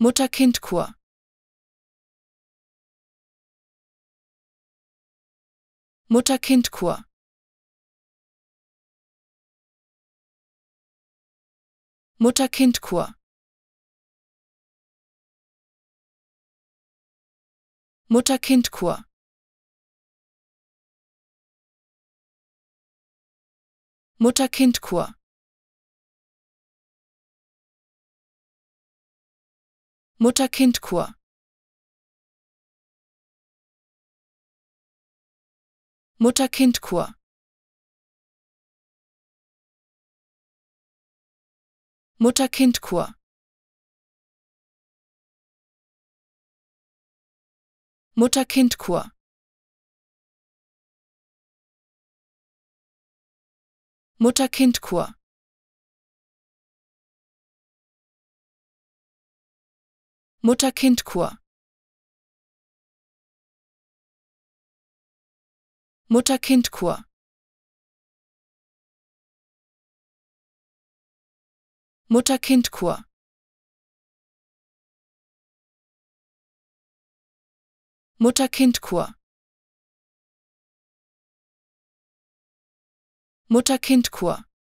Mutter-Kind-Kur Mutter-Kind-Kur Mutter-Kind-Kur Mutter-Kind-Kur Mutter-Kind-Kur Mutter-Kind-Kur. Mutter-Kind-Kur. Mutter-Kind-Kur. Mutter-Kind-Kur. Mutter-Kind-Kur. Mutter-Kind-Kur. Mutter-Kind-Kur. Mutter-Kind-Kur. Mutter-Kind-Kur. Mutter-Kind-Kur.